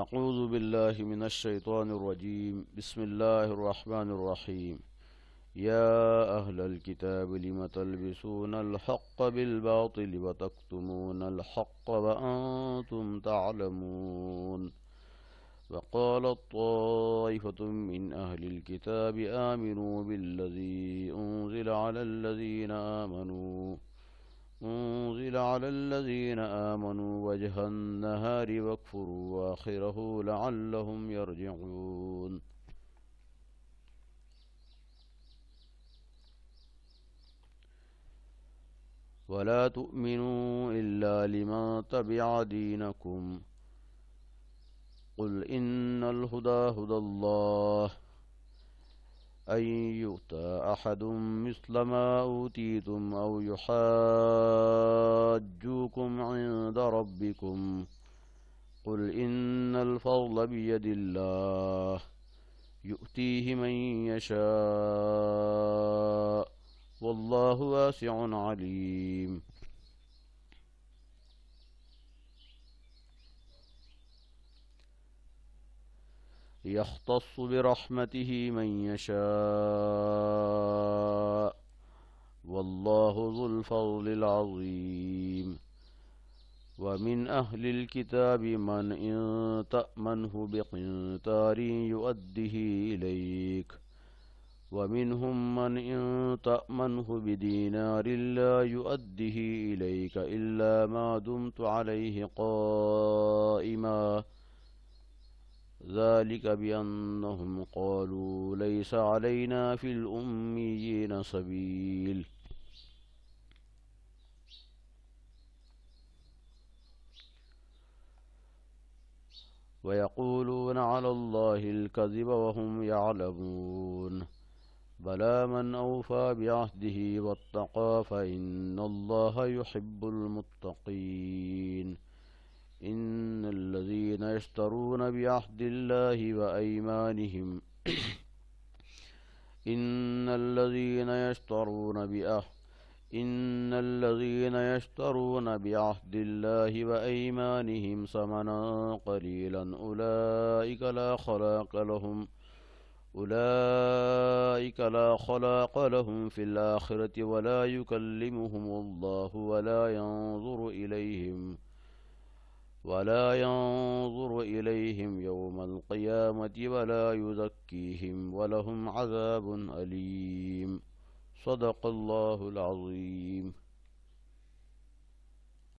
أعوذ بالله من الشيطان الرجيم بسم الله الرحمن الرحيم يا أهل الكتاب لم تلبسون الحق بالباطل وتكتمون الحق وأنتم تعلمون وقالت طائفة من أهل الكتاب آمنوا بالذي أنزل على الذين آمنوا أنزل على الذين آمنوا وجه النهار واكفروا آخره لعلهم يرجعون ولا تؤمنوا إلا لمن تبع دينكم قل إن الهدى هدى الله أن يؤتى أحد مثل ما أوتيتم أو يحاجوكم عند ربكم قل إن الفضل بيد الله يؤتيه من يشاء والله واسع عليم يختص برحمته من يشاء والله ذو الفضل العظيم ومن أهل الكتاب من إن تأمنه بقنتار يؤده إليك ومنهم من إن تأمنه بدينار لا يؤده إليك إلا ما دمت عليه قائماً ذلك بأنهم قالوا ليس علينا في الأميين سبيل ويقولون على الله الكذب وهم يعلمون بلى من أوفى بعهده واتقى فإن الله يحب المتقين يشترون بعهد الله وأيمانهم إن الذين يشترون بأهد إن الذين يشترون بعهد الله وأيمانهم ثمنا قليلا أولئك لا خلاق لهم أولئك لا خلاق لهم في الآخرة ولا يكلمهم الله ولا ينظر إليهم ۖ ولا ينظر إليهم يوم القيامة ولا يزكيهم ولهم عذاب أليم صدق الله العظيم